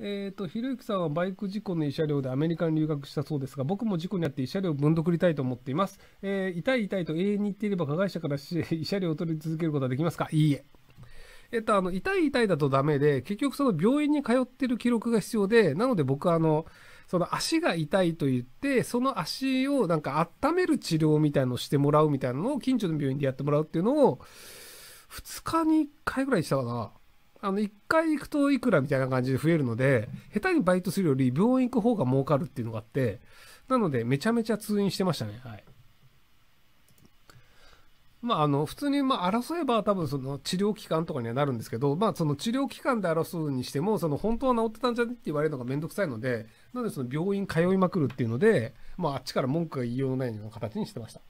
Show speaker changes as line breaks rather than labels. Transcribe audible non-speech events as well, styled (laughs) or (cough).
えっ、ー、と、ひろゆきさんはバイク事故の慰謝料でアメリカに留学したそうですが、僕も事故にあって慰謝料をぶんどくりたいと思っています。えー、痛い痛いと永遠に言っていれば加害者から (laughs) 慰謝料を取り続けることはできますかいいえ。えっと、あの、痛い痛いだとダメで、結局その病院に通ってる記録が必要で、なので僕はあの、その足が痛いと言って、その足をなんか温める治療みたいのをしてもらうみたいなのを近所の病院でやってもらうっていうのを、2日に1回ぐらいしたかな。あの、1回行くといくらみたいな感じで増えるので、下手にバイトするより病院行く方が儲かるっていうのがあって、なので、めちゃめちゃ通院してましたね。はい。まあ、あの、普通に、まあ、争えば多分その治療期間とかにはなるんですけど、まあ、その治療期間で争うにしても、その本当は治ってたんじゃねって言われるのがめんどくさいので、なのでその病院通いまくるっていうので、まあ、あっちから文句が言いようのないような形にしてました。